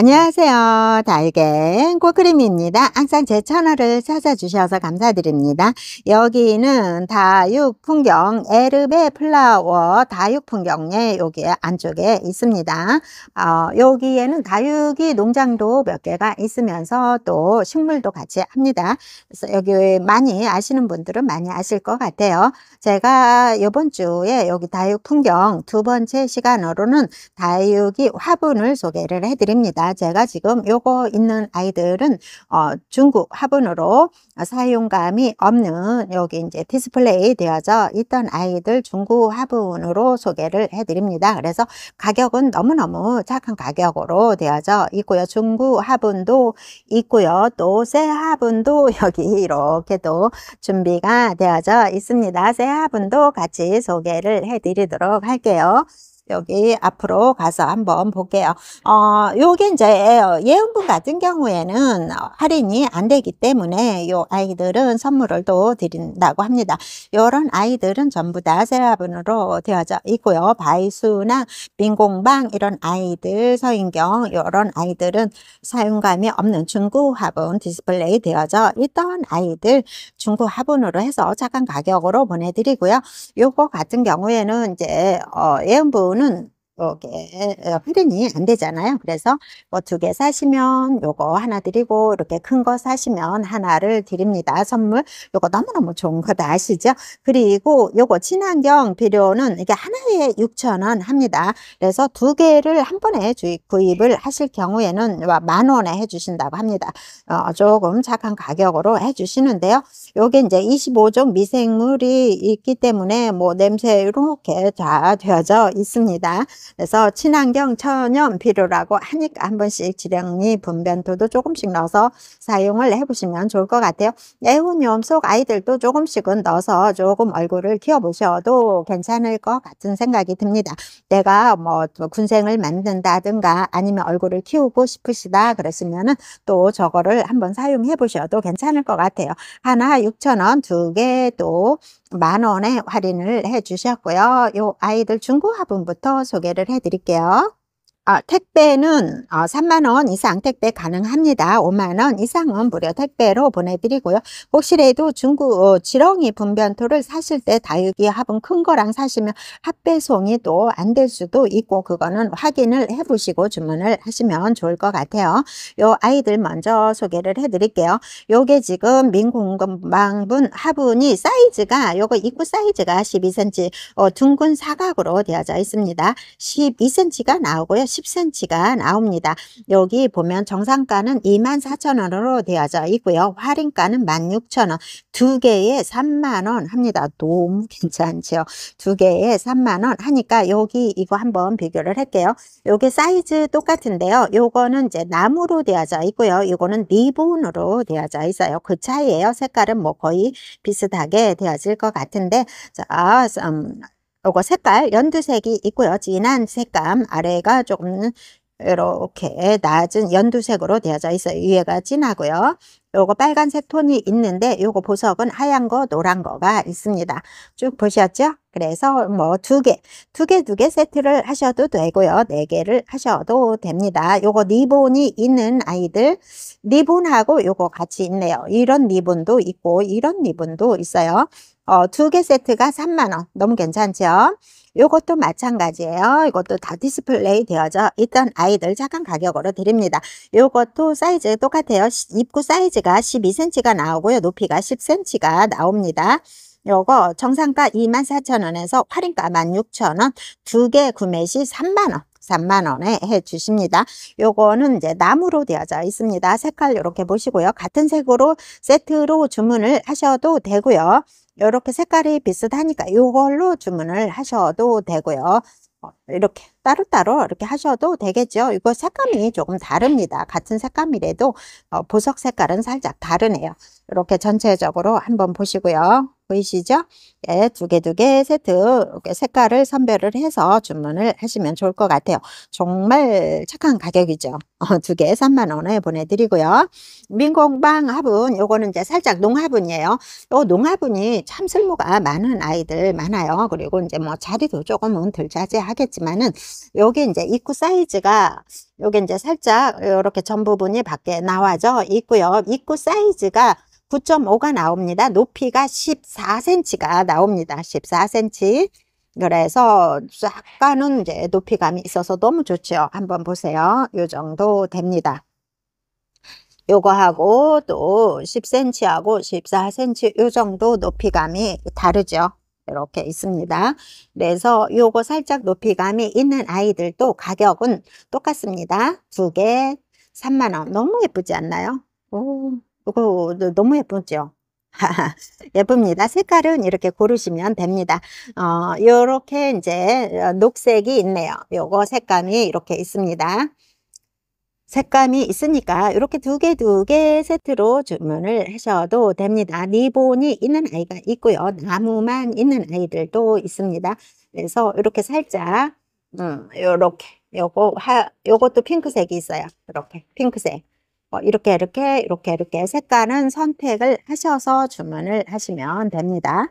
안녕하세요. 달걀 꼬크림입니다. 항상 제 채널을 찾아주셔서 감사드립니다. 여기는 다육풍경 에르베 플라워 다육풍경에 여기 안쪽에 있습니다. 어, 여기에는 다육이 농장도 몇 개가 있으면서 또 식물도 같이 합니다. 그래서 여기 많이 아시는 분들은 많이 아실 것 같아요. 제가 이번 주에 여기 다육풍경 두 번째 시간으로는 다육이 화분을 소개를 해드립니다. 제가 지금 요거 있는 아이들은 어, 중국 화분으로 사용감이 없는 여기 이제 디스플레이 되어져 있던 아이들 중국 화분으로 소개를 해드립니다. 그래서 가격은 너무너무 착한 가격으로 되어져 있고요. 중국 화분도 있고요. 또 새 화분도 여기 이렇게 또 준비가 되어져 있습니다. 새 화분도 같이 소개를 해드리도록 할게요. 여기 앞으로 가서 한번 볼게요. 어, 요게 이제 어, 예은분 같은 경우에는 할인이 안 되기 때문에 요 아이들은 선물을 또 드린다고 합니다. 요런 아이들은 전부 다 세라분으로 되어져 있고요. 바이수나 민공방 이런 아이들, 서인경 요런 아이들은 사용감이 없는 중고 화분 디스플레이 되어져 있던 아이들 중고 화분으로 해서 착한 가격으로 보내드리고요. 요거 같은 경우에는 이제 어, 예은분 나오는 이렇게 어, 흐름이 예, 예, 안 되잖아요. 그래서 뭐 두 개 사시면 요거 하나 드리고 이렇게 큰 거 사시면 하나를 드립니다. 선물 요거 너무너무 좋은 거다 아시죠? 그리고 요거 친환경 비료는 이게 하나에 6천원 합니다. 그래서 두 개를 한 번에 주입, 구입을 하실 경우에는 만 원에 해주신다고 합니다. 어, 조금 착한 가격으로 해주시는데요. 요게 이제 25종 미생물이 있기 때문에 뭐 냄새 이렇게 다 되어져 있습니다. 그래서 친환경 천연 비료라고 하니까 한 번씩 지렁이 분변토도 조금씩 넣어서 사용을 해보시면 좋을 것 같아요. 애호염 속 아이들도 조금씩은 넣어서 조금 얼굴을 키워보셔도 괜찮을 것 같은 생각이 듭니다. 내가 뭐 군생을 만든다든가 아니면 얼굴을 키우고 싶으시다 그랬으면또 저거를 한번 사용해 보셔도 괜찮을 것 같아요. 하나 6천원두 개 또 만원에 할인을 해 주셨고요. 요 아이들 중고화분부터 소개를 연결을 해드릴게요. 아, 택배는 어, 3만원 이상 택배 가능합니다. 5만원 이상은 무료 택배로 보내드리고요. 혹시라도 중국 어, 지렁이 분변토를 사실 때 다육이 화분 큰 거랑 사시면 합배송이 또안될 수도 있고 그거는 확인을 해보시고 주문을 하시면 좋을 것 같아요. 요 아이들 먼저 소개를 해드릴게요. 요게 지금 민공방분 화분이 사이즈가 요거 입구 사이즈가 12cm 어, 둥근 사각으로 되어져 있습니다. 12cm가 나오고요. 10cm가 나옵니다. 여기 보면 정상가는 24,000원으로 되어져 있고요. 할인가는 16,000원, 두 개에 3만원 합니다. 너무 괜찮죠? 두 개에 3만원 하니까 여기 이거 한번 비교를 할게요. 여기 사이즈 똑같은데요. 요거는 이제 나무로 되어져 있고요. 이거는 리본으로 되어져 있어요. 그차이에요 색깔은 뭐 거의 비슷하게 되어질 것 같은데 자, 음, 요거 색깔 연두색이 있고요. 진한 색감 아래가 조금 이렇게 낮은 연두색으로 되어져 있어요. 위에가 진하고요. 요거 빨간색 톤이 있는데 요거 보석은 하얀 거 노란 거가 있습니다. 쭉 보셨죠? 그래서 뭐 두 개, 두 개, 두 개 세트를 하셔도 되고요. 네 개를 하셔도 됩니다. 요거 리본이 있는 아이들, 리본하고 요거 같이 있네요. 이런 리본도 있고 이런 리본도 있어요. 어, 두 개 세트가 3만원 너무 괜찮죠? 이것도 마찬가지예요. 이것도 다 디스플레이 되어져 있던 아이들 작은 가격으로 드립니다. 이것도 사이즈 똑같아요. 입구 사이즈가 12cm가 나오고요. 높이가 10cm가 나옵니다. 요거 정상가 24,000원에서 할인가 16,000원 두 개 구매 시 3만원 3만원에 해주십니다. 요거는 이제 나무로 되어져 있습니다. 색깔 이렇게 보시고요. 같은 색으로 세트로 주문을 하셔도 되고요. 이렇게 색깔이 비슷하니까 이걸로 주문을 하셔도 되고요. 어, 이렇게 따로따로 이렇게 하셔도 되겠죠. 이거 색감이 네. 조금 다릅니다. 같은 색감이라도 어, 보석 색깔은 살짝 다르네요. 이렇게 전체적으로 한번 보시고요. 보이시죠? 예, 두 개, 두 개 세트 색깔을 선별을 해서 주문을 하시면 좋을 것 같아요. 정말 착한 가격이죠. 어, 두개 3만원에 보내드리고요. 민공방 화분, 요거는 이제 살짝 농화분이에요. 요 농화분이 참 쓸모가 많은 아이들 많아요. 그리고 이제 뭐 자리도 조금은 들 자제하겠지만은 요게 이제 입구 사이즈가 요게 이제 살짝 이렇게 전 부분이 밖에 나와져 있고요. 입구 사이즈가 9.5가 나옵니다. 높이가 14cm가 나옵니다. 14cm. 그래서 약간은 이제 높이감이 있어서 너무 좋죠. 한번 보세요. 요 정도 됩니다. 요거하고 또 10cm하고 14cm 요 정도 높이감이 다르죠. 이렇게 있습니다. 그래서 요거 살짝 높이감이 있는 아이들도 가격은 똑같습니다. 두 개 3만원 너무 예쁘지 않나요? 오. 이거 너무 예쁘죠? 예쁩니다. 색깔은 이렇게 고르시면 됩니다. 어, 요렇게 이제 녹색이 있네요. 요거 색감이 이렇게 있습니다. 색감이 있으니까 이렇게 두 개 두 개 세트로 주문을 하셔도 됩니다. 리본이 있는 아이가 있고요. 나무만 있는 아이들도 있습니다. 그래서 이렇게 살짝 음, 요렇게 요거 하, 요것도 핑크색이 있어요. 이렇게 핑크색. 어, 이렇게 이렇게 이렇게 이렇게 색깔은 선택을 하셔서 주문을 하시면 됩니다.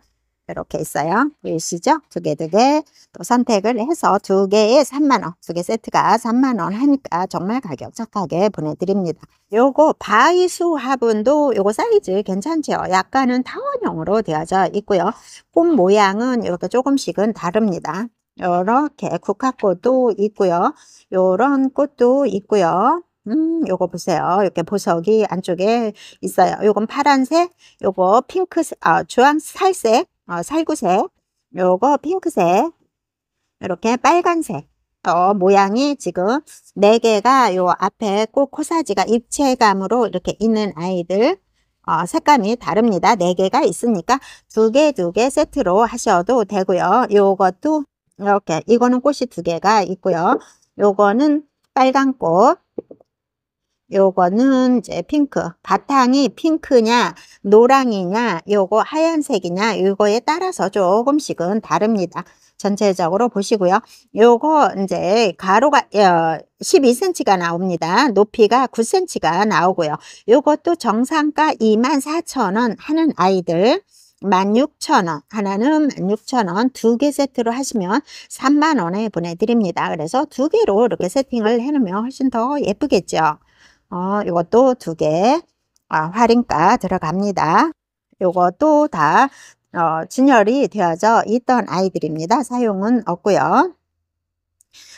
이렇게 있어요. 보이시죠? 두 개 두 개 또 선택을 해서 두 개에 3만원, 두 개 세트가 3만원 하니까 정말 가격 착하게 보내드립니다. 요거 바이수 화분도 요거 사이즈 괜찮죠 약간은 타원형으로 되어져 있고요. 꽃 모양은 이렇게 조금씩은 다릅니다. 요렇게 국화꽃도 있고요. 요런 꽃도 있고요. 음, 요거 보세요. 이렇게 보석이 안쪽에 있어요. 요건 파란색, 요거 핑크, 아, 주황 살색, 어, 살구색, 요거 핑크색, 이렇게 빨간색. 어, 모양이 지금 네 개가 요 앞에 꼭 코사지가 입체감으로 이렇게 있는 아이들 어, 색감이 다릅니다. 네 개가 있으니까 두 개 두 개 세트로 하셔도 되고요. 요것도 이렇게 이거는 꽃이 두 개가 있고요. 요거는 빨간 꽃, 요거는 이제 핑크 바탕이 핑크냐 노랑이냐 요거 하얀색이냐 요거에 따라서 조금씩은 다릅니다 전체적으로 보시고요 요거 이제 가로가 12cm가 어, 나옵니다 높이가 9cm가 나오고요 요것도 정상가 24,000원 하는 아이들 16,000원, 하나는 16,000원, 두 개 세트로 하시면 3만원에 보내드립니다. 그래서 두 개로 이렇게 세팅을 해놓으면 훨씬 더 예쁘겠죠. 어, 이것도 두 개, 어, 아, 할인가 들어갑니다. 이것도 다, 어, 진열이 되어져 있던 아이들입니다. 사용은 없고요.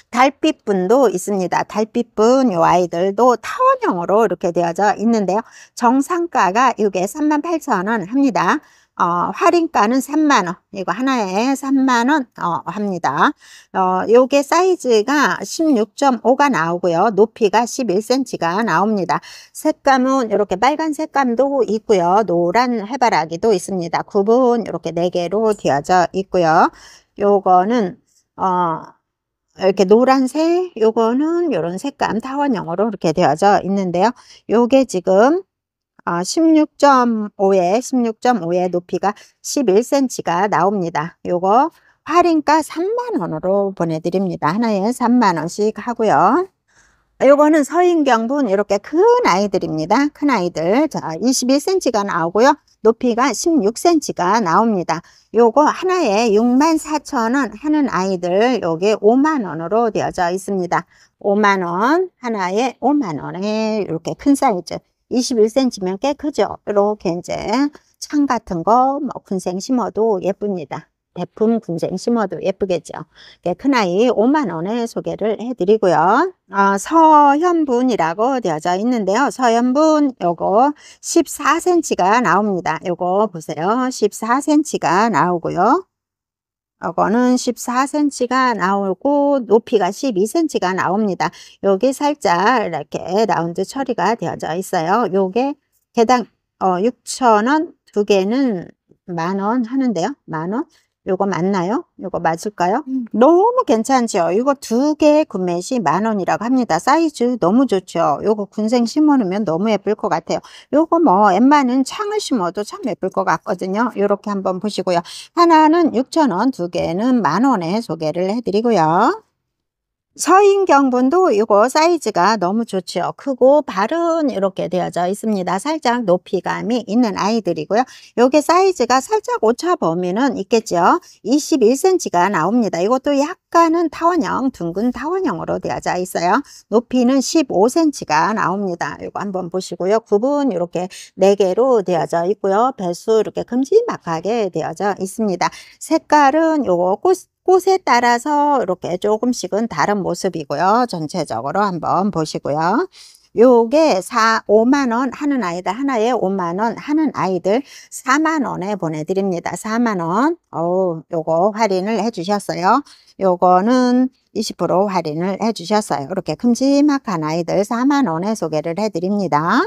달빛분도 있습니다. 달빛분 요 아이들도 타원형으로 이렇게 되어져 있는데요. 정상가가 이게 38,000원 합니다. 어, 할인가는 3만원 이거 하나에 3만원 어, 합니다 어, 요게 사이즈가 16.5가 나오고요 높이가 11cm가 나옵니다 색감은 이렇게 빨간 색감도 있고요 노란 해바라기도 있습니다 구분 이렇게 4개로 되어져 있고요 요거는 어, 이렇게 노란색 요거는 요런 색감 타원형으로 이렇게 되어져 있는데요 요게 지금 16.5에 아, 16.5의 높이가 11cm가 나옵니다. 요거 할인가 3만원으로 보내드립니다. 하나에 3만원씩 하고요. 요거는 서인경분 이렇게 큰 아이들입니다. 큰 아이들. 자, 21cm가 나오고요. 높이가 16cm가 나옵니다. 요거 하나에 64,000원 하는 아이들 요게 5만원으로 되어져 있습니다. 5만원 하나에 5만원에 이렇게 큰 사이즈 21cm면 꽤 크죠. 이렇게 이제 창 같은 거뭐 군생 심어도 예쁩니다. 대품 군생 심어도 예쁘겠죠. 예, 큰아이 5만원에 소개를 해드리고요. 어, 서현분이라고 되어져 있는데요. 서현분 요거 14cm가 나옵니다. 요거 보세요. 14cm가 나오고요. 이거는 14cm가 나오고 높이가 12cm가 나옵니다. 여기 살짝 이렇게 라운드 처리가 되어져 있어요. 요게 개당 어, 6,000원, 두 개는 만원 하는데요. 만 원. 요거 맞나요? 요거 맞을까요? 음. 너무 괜찮죠? 이거 두 개 구매 시만 원이라고 합니다. 사이즈 너무 좋죠? 요거 군생 심어놓으면 너무 예쁠 것 같아요. 요거 뭐 엠마는 창을 심어도 참 예쁠 것 같거든요. 요렇게 한번 보시고요. 하나는 6천 원, 두 개는 만 원에 소개를 해드리고요. 서인 경분도 이거 사이즈가 너무 좋죠. 크고 발은 이렇게 되어져 있습니다. 살짝 높이감이 있는 아이들이고요. 요게 사이즈가 살짝 오차 범위는 있겠죠. 21cm가 나옵니다. 이것도 약간은 타원형, 둥근 타원형으로 되어져 있어요. 높이는 15cm가 나옵니다. 이거 한번 보시고요. 구분 이렇게 4개로 되어져 있고요. 배수 이렇게 큼지막하게 되어져 있습니다. 색깔은 이거꽃 꽃에 따라서 이렇게 조금씩은 다른 모습이고요. 전체적으로 한번 보시고요. 요게 4, 5만원 하는 아이들 하나에 5만원 하는 아이들 4만원에 보내드립니다. 4만원 요거 할인을 해주셨어요. 요거는 20% 할인을 해주셨어요. 이렇게 큼지막한 아이들 4만원에 소개를 해드립니다.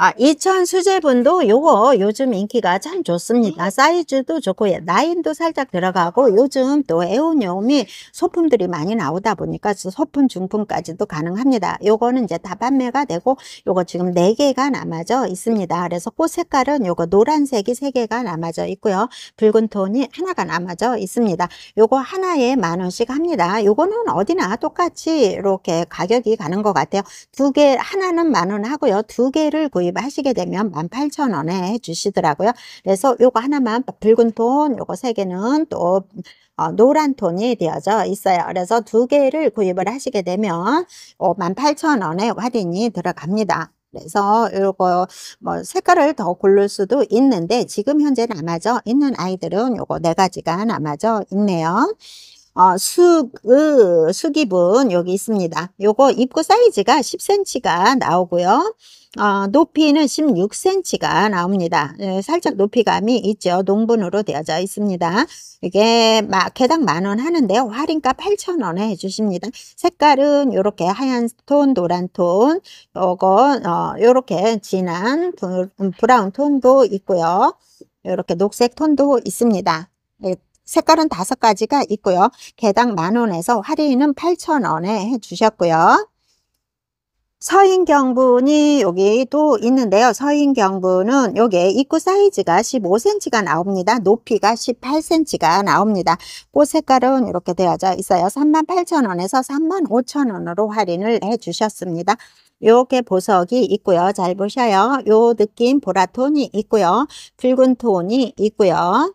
아, 이천 수제분도 요거 요즘 인기가 참 좋습니다. 사이즈도 좋고 라인도 예, 살짝 들어가고 요즘 또 애온여움이 소품들이 많이 나오다 보니까 소품 중품까지도 가능합니다. 요거는 이제 다 판매가 되고 요거 지금 네개가 남아져 있습니다. 그래서 꽃 색깔은 요거 노란색이 세개가 남아져 있고요. 붉은 톤이 하나가 남아져 있습니다. 요거 하나에 만원씩 합니다. 요거는 어디나 똑같이 이렇게 가격이 가는 것 같아요. 두 개 하나는 만원 하고요. 두 개를 구입 구입하시게 되면 18,000원에 주시더라고요 그래서 요거 하나만 붉은 톤 요거 세 개는 또 어, 노란 톤이 되어져 있어요. 그래서 두 개를 구입을 하시게 되면 18,000원에 어, 할인이 들어갑니다. 그래서 요거 뭐 색깔을 더 고를 수도 있는데 지금 현재 남아져 있는 아이들은 요거 네 가지가 남아져 있네요. 어, 숙, 수기분 여기 있습니다. 요거 입구 사이즈가 10cm가 나오고요. 어, 높이는 16cm가 나옵니다. 예, 살짝 높이감이 있죠. 농분으로 되어져 있습니다. 이게 마, 개당 만원 하는데요. 할인가 8,000원에 해주십니다. 색깔은 이렇게 하얀 톤, 노란 톤, 요거 어, 요렇게 진한 음, 브라운 톤도 있고요. 이렇게 녹색 톤도 있습니다. 예, 색깔은 다섯 가지가 있고요. 개당 만원에서 할인은 8,000원에 해주셨고요. 서인경분이 여기 또 있는데요. 서인경분은 여기 입구 사이즈가 15cm가 나옵니다. 높이가 18cm가 나옵니다. 꽃 색깔은 이렇게 되어져 있어요. 38,000원에서 35,000원으로 할인을 해주셨습니다. 이렇게 보석이 있고요. 잘 보셔요. 요 느낌 보라톤이 있고요. 붉은 톤이 있고요.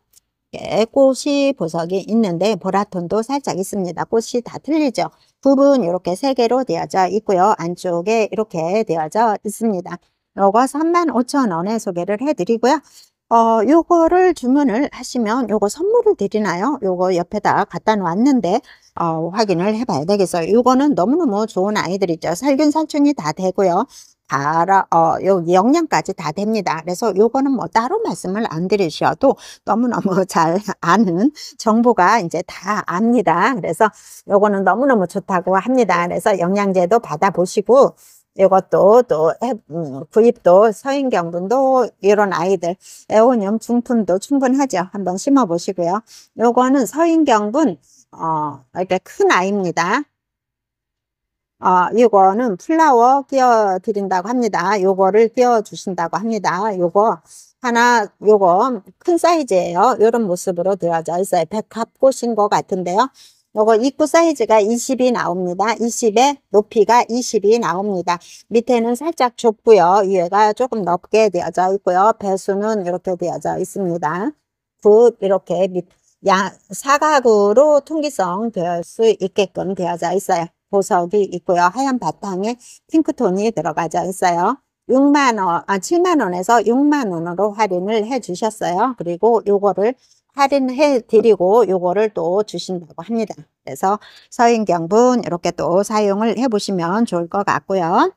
예, 꽃이 보석이 있는데 보라톤도 살짝 있습니다. 꽃이 다 틀리죠. 부분 이렇게 세 개로 되어져 있고요. 안쪽에 이렇게 되어져 있습니다. 요거 35,000원에 소개를 해드리고요. 어, 요거를 주문을 하시면 요거 선물을 드리나요? 요거 옆에다 갖다 놨는데 어, 확인을 해봐야 되겠어요. 요거는 너무너무 좋은 아이들이죠. 살균 산충이다 되고요. 달아, 어, 요 영양까지 다 됩니다. 그래서 요거는 뭐 따로 말씀을 안 드리셔도 너무너무 잘 아는 정보가 이제 다 압니다. 그래서 요거는 너무너무 좋다고 합니다. 그래서 영양제도 받아보시고 이것도 또 음, 구입도 서인경분도 이런 아이들 애오늄 중품도 충분하죠. 한번 심어 보시고요. 요거는 서인경분 어 이렇게 큰 아이입니다. 어, 이거는 플라워 끼워 드린다고 합니다. 요거를 끼워 주신다고 합니다. 요거 하나 요거 큰 사이즈예요. 이런 모습으로 되어져 있어요. 백합꽃인 것 같은데요. 요거 입구 사이즈가 20이 나옵니다. 20에 높이가 20이 나옵니다. 밑에는 살짝 좁고요. 위에가 조금 넓게 되어져 있고요. 배수는 이렇게 되어져 있습니다. 굿 이렇게 밑, 야, 사각으로 통기성 될 수 있게끔 되어져 있어요. 보석이 있고요. 하얀 바탕에 핑크톤이 들어가져 있어요. 6만원, 아, 7만원에서 6만원으로 할인을 해 주셨어요. 그리고 요거를 할인해 드리고 요거를 또 주신다고 합니다. 그래서 서인경분 이렇게 또 사용을 해 보시면 좋을 것 같고요.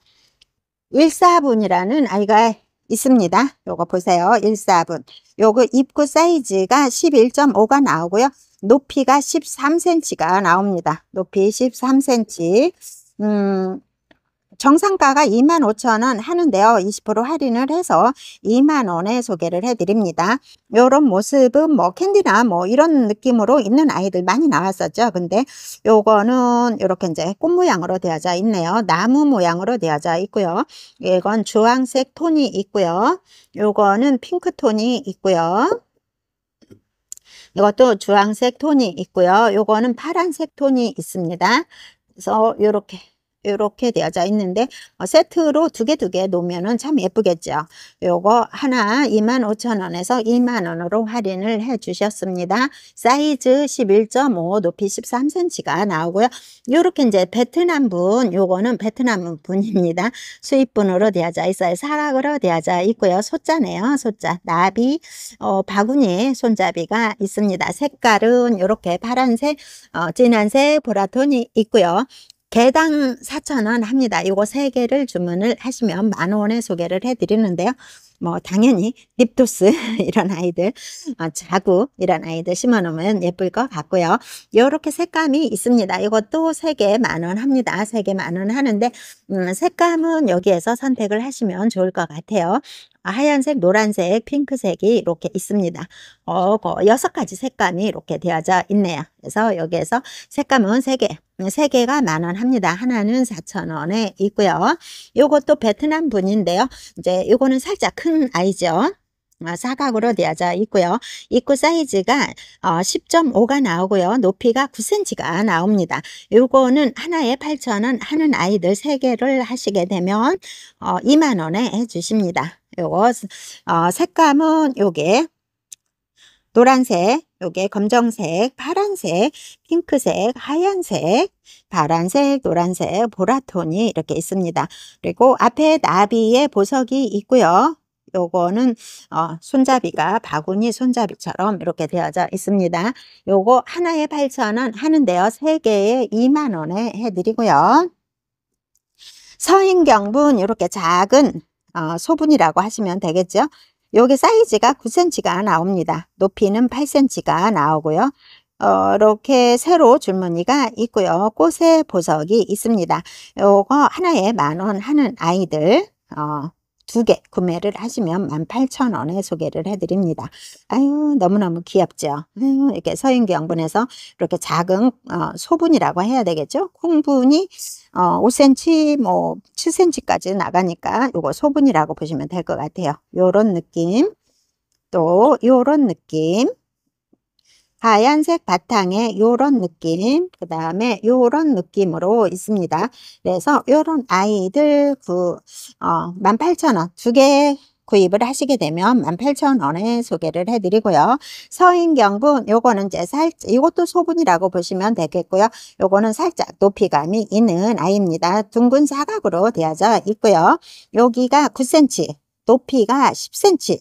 1 4분이라는 아이가 있습니다. 요거 보세요. 1 4분 요거 입구 사이즈가 11.5가 나오고요. 높이가 13cm가 나옵니다. 높이 13cm. 음, 정상가가 25,000원 하는데요. 20% 할인을 해서 2만원에 소개를 해드립니다. 요런 모습은 뭐 캔디나 뭐 이런 느낌으로 있는 아이들 많이 나왔었죠. 근데 요거는 이렇게 이제 꽃 모양으로 되어져 있네요. 나무 모양으로 되어져 있고요. 이건 주황색 톤이 있고요. 요거는 핑크 톤이 있고요. 이것도 주황색 톤이 있고요. 요거는 파란색 톤이 있습니다. 그래서 이렇게 이렇게 되어져 있는데 어, 세트로 두 개 두 개 놓으면 참 예쁘겠죠. 요거 하나 25,000원에서 2만원으로 할인을 해주셨습니다. 사이즈 11.5 높이 13cm가 나오고요. 요렇게 이제 베트남 분 요거는 베트남 분입니다. 수입분으로 되어져 있어요. 사각으로 되어져 있고요. 소자네요. 소자 나비 어, 바구니 손잡이가 있습니다. 색깔은 이렇게 파란색, 어, 진한색, 보라톤이 있고요. 개당 4,000원 합니다. 이거 3개를 주문을 하시면 만원에 소개를 해드리는데요. 뭐 당연히 립토스 이런 아이들 어, 자구 이런 아이들 심어놓으면 예쁠 것 같고요. 이렇게 색감이 있습니다. 이것도 3개 만원 합니다. 3개 만원 하는데 음, 색감은 여기에서 선택을 하시면 좋을 것 같아요. 하얀색, 노란색, 핑크색이 이렇게 있습니다. 어, 여섯 가지 색감이 이렇게 되어져 있네요. 그래서 여기에서 색감은 세개 3개. 세개가 만원 합니다. 하나는 4천원에 있고요. 이것도 베트남 분인데요. 이제 이거는 살짝 큰 아이죠. 어, 사각으로 되어져 있고요. 입구 사이즈가 10.5가 어, 나오고요. 높이가 9cm가 나옵니다. 요거는 하나에 8,000원 하는 아이들 3개를 하시게 되면 2만원에 어, 해주십니다. 요거 색감은 요게 노란색, 요게 검정색, 파란색, 핑크색, 하얀색, 파란색, 노란색, 보라톤이 이렇게 있습니다. 그리고 앞에 나비의 보석이 있고요. 요거는 어, 손잡이가 바구니 손잡이처럼 이렇게 되어져 있습니다. 요거 하나에 8,000원 하는데요. 3 개에 2만 원에 해드리고요. 서인경분 이렇게 작은 어, 소분이라고 하시면 되겠죠. 요게 사이즈가 9cm가 나옵니다. 높이는 8cm가 나오고요. 어, 이렇게 세로 줄무늬가 있고요. 꽃의 보석이 있습니다. 요거 하나에 만원 하는 아이들 어, 두개 구매를 하시면 18,000원에 소개를 해드립니다. 아유 너무너무 귀엽죠. 아유, 이렇게 서인경분에서 이렇게 작은 어, 소분이라고 해야 되겠죠. 콩분이 어, 5cm 뭐 7cm까지 나가니까 요거 소분이라고 보시면 될 것 같아요. 요런 느낌 또 요런 느낌 하얀색 바탕에 요런 느낌, 그 다음에 요런 느낌으로 있습니다. 그래서 요런 아이들 그, 어, 18,000원 두 개 구입을 하시게 되면 18,000원에 소개를 해드리고요. 서인경군 요거는 이제 살짝 이것도 소분이라고 보시면 되겠고요. 요거는 살짝 높이감이 있는 아이입니다. 둥근 사각으로 되어져 있고요. 여기가 9cm, 높이가 10cm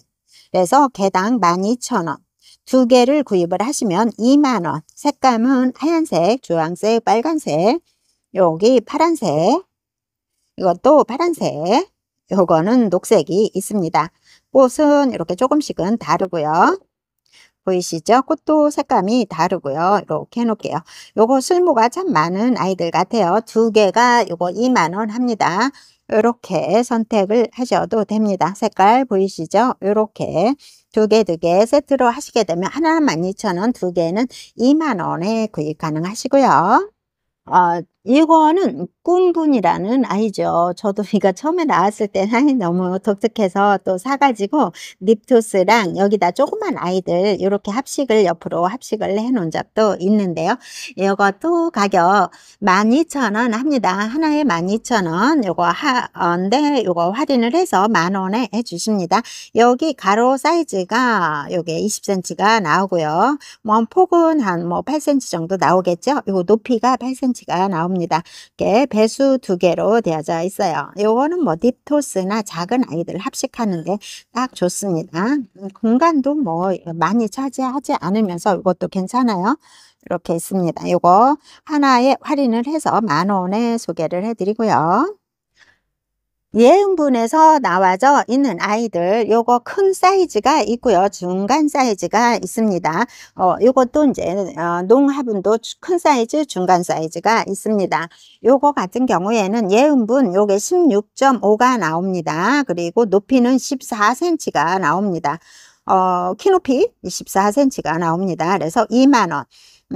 그래서 개당 12,000원 두 개를 구입을 하시면 2만원. 색감은 하얀색, 주황색, 빨간색, 여기 파란색, 이것도 파란색, 요거는 녹색이 있습니다. 꽃은 이렇게 조금씩은 다르고요. 보이시죠? 꽃도 색감이 다르고요. 이렇게 해놓을게요. 요거 쓸모가 참 많은 아이들 같아요. 두 개가 요거 2만원 합니다. 이렇게 선택을 하셔도 됩니다. 색깔 보이시죠? 이렇게 두 개, 두 개 세트로 하시게 되면 하나는 12,000원, 두 개는 2만원에 구입 가능하시고요. 어, 이거는 꿈분이라는 아이죠. 저도 이거 처음에 나왔을 때는 너무 독특해서 또 사가지고 립토스랑 여기다 조그만 아이들 이렇게 합식을 옆으로 합식을 해놓은 적도 있는데요. 이것도 가격 12,000원 합니다. 하나에 12,000원 이거 하인데 이거 할인을 해서 만원에 해주십니다. 여기 가로 사이즈가 요게 20cm가 나오고요. 뭐 폭은 한 뭐 8cm 정도 나오겠죠. 이거 높이가 8cm가 나옵니다. 나옵니다. 이렇게 배수 두 개로 되어져 있어요. 요거는 뭐 딥토스나 작은 아이들 합식하는데 딱 좋습니다. 음, 공간도 뭐 많이 차지하지 않으면서 이것도 괜찮아요. 이렇게 있습니다. 요거 하나에 할인을 해서 만 원에 소개를 해드리고요. 예음분에서 나와져 있는 아이들 요거 큰 사이즈가 있고요. 중간 사이즈가 있습니다. 어, 요것도 이제 어, 농합분도큰 사이즈, 중간 사이즈가 있습니다. 요거 같은 경우에는 예음분 요게 16.5가 나옵니다. 그리고 높이는 14cm가 나옵니다. 어, 키높이 24cm가 나옵니다. 그래서 2만원.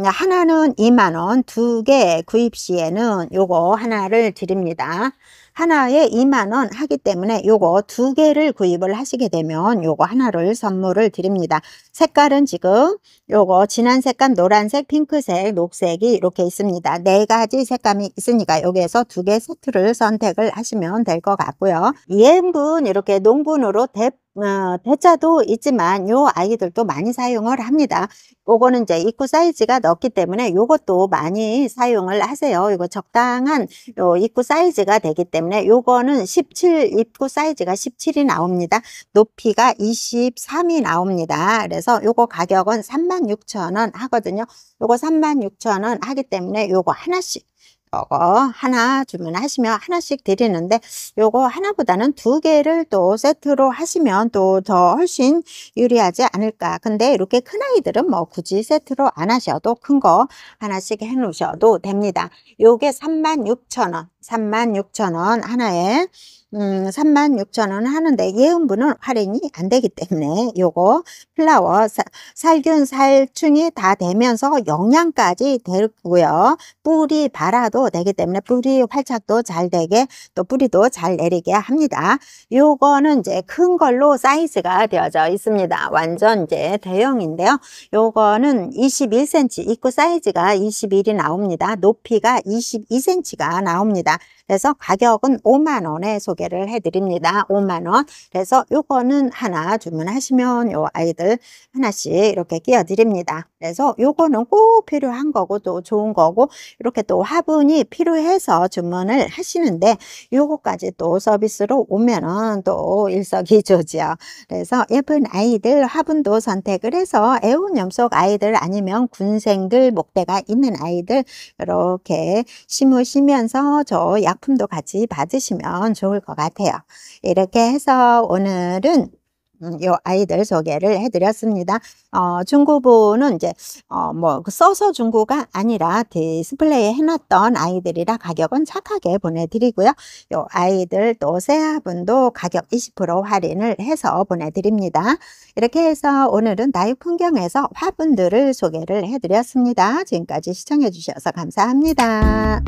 하나는 2만원, 두 개 구입 시에는 요거 하나를 드립니다. 하나에 2만 원 하기 때문에 요거 두 개를 구입을 하시게 되면 요거 하나를 선물을 드립니다. 색깔은 지금 요거 진한 색감 노란색, 핑크색, 녹색이 이렇게 있습니다. 네 가지 색감이 있으니까 여기에서 두 개 세트를 선택을 하시면 될 것 같고요. 2인분 이렇게 농분으로 대포 어, 대자도 있지만 요 아이들도 많이 사용을 합니다. 요거는 이제 입구 사이즈가 넓기 때문에 요것도 많이 사용을 하세요. 이거 적당한 요 입구 사이즈가 되기 때문에 요거는 17 입구 사이즈가 17이 나옵니다. 높이가 23이 나옵니다. 그래서 요거 가격은 36,000원 하거든요. 요거 36,000원 하기 때문에 요거 하나씩 요거 어, 하나 주문하시면 하나씩 드리는데 요거 하나보다는 두 개를 또 세트로 하시면 또 더 훨씬 유리하지 않을까 근데 이렇게 큰 아이들은 뭐 굳이 세트로 안 하셔도 큰 거 하나씩 해 놓으셔도 됩니다 요게 36,000원 36,000원 하나에 음, 36,000원 하는데 예음분은 할인이 안 되기 때문에 요거 플라워 사, 살균 살충이 다 되면서 영양까지 되고요. 뿌리 발아도 되기 때문에 뿌리 활착도 잘 되게 또 뿌리도 잘 내리게 합니다. 요거는 이제 큰 걸로 사이즈가 되어져 있습니다. 완전 이제 대형인데요. 요거는 21cm 입구 사이즈가 21이 나옵니다. 높이가 22cm가 나옵니다. 있습니다. 그래서 가격은 5만 원에 소개를 해드립니다. 5만 원. 그래서 요거는 하나 주문하시면 요 아이들 하나씩 이렇게 끼워드립니다. 그래서 요거는 꼭 필요한 거고 또 좋은 거고 이렇게 또 화분이 필요해서 주문을 하시는데 요거까지 또 서비스로 오면은 또 일석이조지요. 그래서 예쁜 아이들 화분도 선택을 해서 애완염 속 아이들 아니면 군생들 목대가 있는 아이들 이렇게 심으시면서 저또 약품도 같이 받으시면 좋을 것 같아요. 이렇게 해서 오늘은 이 음, 아이들 소개를 해드렸습니다. 어, 중고부는 이제 어, 뭐 그 써서 중고가 아니라 디스플레이 해놨던 아이들이라 가격은 착하게 보내드리고요. 요 아이들 또 세아분도 가격 20% 할인을 해서 보내드립니다. 이렇게 해서 오늘은 나의 풍경에서 화분들을 소개를 해드렸습니다. 지금까지 시청해주셔서 감사합니다.